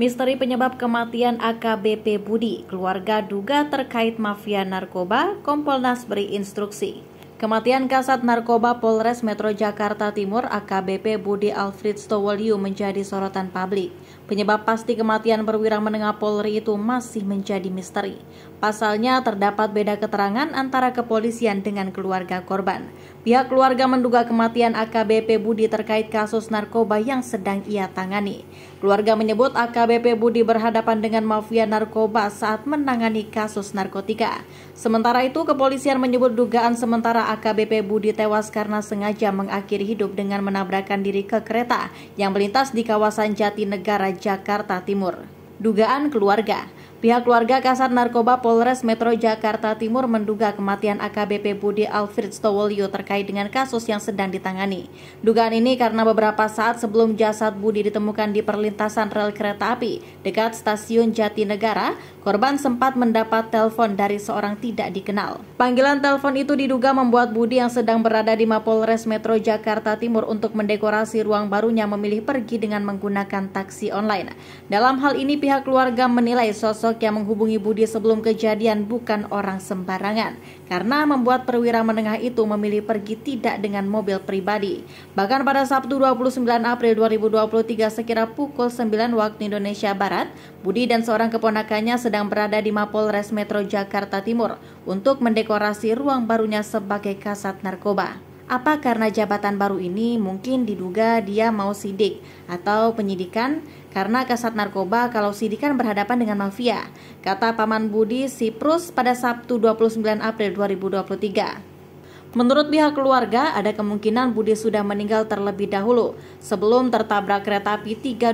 Misteri penyebab kematian AKBP Budi, keluarga duga terkait mafia narkoba, Kompolnas beri instruksi. Kematian Kasat Narkoba Polres Metro Jakarta Timur AKBP Budi Alfred Stowolio menjadi sorotan publik. Penyebab pasti kematian perwira menengah Polri itu masih menjadi misteri. Pasalnya terdapat beda keterangan antara kepolisian dengan keluarga korban. Pihak keluarga menduga kematian AKBP Budi terkait kasus narkoba yang sedang ia tangani. Keluarga menyebut AKBP Budi berhadapan dengan mafia narkoba saat menangani kasus narkotika. Sementara itu kepolisian menyebut dugaan sementara AKBP Budi tewas karena sengaja mengakhiri hidup dengan menabrakkan diri ke kereta yang melintas di kawasan Jatinegara, Jakarta Timur. Dugaan keluarga, Pihak keluarga Kasat Narkoba Polres Metro Jakarta Timur menduga kematian AKBP Budi Alfred Stowolio terkait dengan kasus yang sedang ditangani. Dugaan ini karena beberapa saat sebelum jasad Budi ditemukan di perlintasan rel kereta api dekat stasiun Jatinegara, korban sempat mendapat telepon dari seorang tidak dikenal. Panggilan telepon itu diduga membuat Budi yang sedang berada di Mapolres Metro Jakarta Timur untuk mendekorasi ruang barunya memilih pergi dengan menggunakan taksi online. Dalam hal ini pihak keluarga menilai sosok Sosok yang menghubungi Budi sebelum kejadian bukan orang sembarangan karena membuat perwira menengah itu memilih pergi tidak dengan mobil pribadi. Bahkan pada Sabtu 29 April 2023 sekira pukul 9 waktu Indonesia Barat, Budi dan seorang keponakannya sedang berada di Mapolres Metro Jakarta Timur untuk mendekorasi ruang barunya sebagai kasat narkoba. Apa karena jabatan baru ini mungkin diduga dia mau sidik atau penyidikan karena kasat narkoba kalau sidikan berhadapan dengan mafia, kata Paman Budi Siprus pada Sabtu 29 April 2023. Menurut pihak keluarga, ada kemungkinan Budi sudah meninggal terlebih dahulu sebelum tertabrak kereta api 320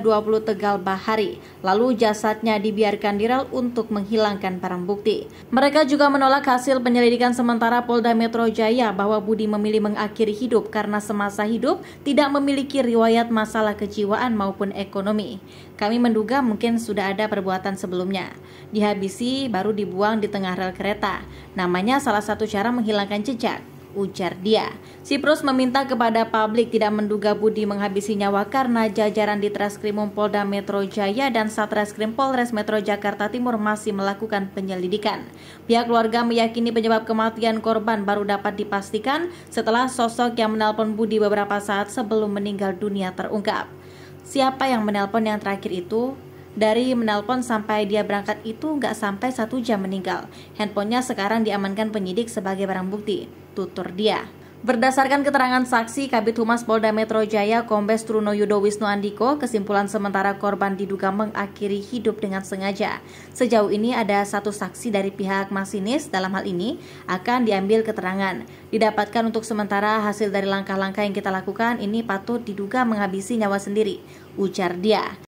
Tegal Bahari, lalu jasadnya dibiarkan di rel untuk menghilangkan barang bukti. Mereka juga menolak hasil penyelidikan sementara Polda Metro Jaya bahwa Budi memilih mengakhiri hidup karena semasa hidup tidak memiliki riwayat masalah kejiwaan maupun ekonomi. Kami menduga mungkin sudah ada perbuatan sebelumnya. Dihabisi baru dibuang di tengah rel kereta. Namanya salah satu cara menghilangkan jejak ujar dia. Siprus meminta kepada publik tidak menduga Budi menghabisi nyawa karena jajaran di Treskrimum Polda Metro Jaya dan Satreskrim Polres Metro Jakarta Timur masih melakukan penyelidikan. Pihak keluarga meyakini penyebab kematian korban baru dapat dipastikan setelah sosok yang menelpon Budi beberapa saat sebelum meninggal dunia terungkap. Siapa yang menelpon yang terakhir itu dari menelpon sampai dia berangkat itu nggak sampai satu jam meninggal. Handphonenya sekarang diamankan penyidik sebagai barang bukti. Tutur dia. Berdasarkan keterangan saksi Kabit Humas Polda Metro Jaya Kombes Truno Yudo Wisnu Andiko, kesimpulan sementara korban diduga mengakhiri hidup dengan sengaja. Sejauh ini ada satu saksi dari pihak masinis dalam hal ini akan diambil keterangan. Didapatkan untuk sementara hasil dari langkah-langkah yang kita lakukan ini patut diduga menghabisi nyawa sendiri, ujar dia.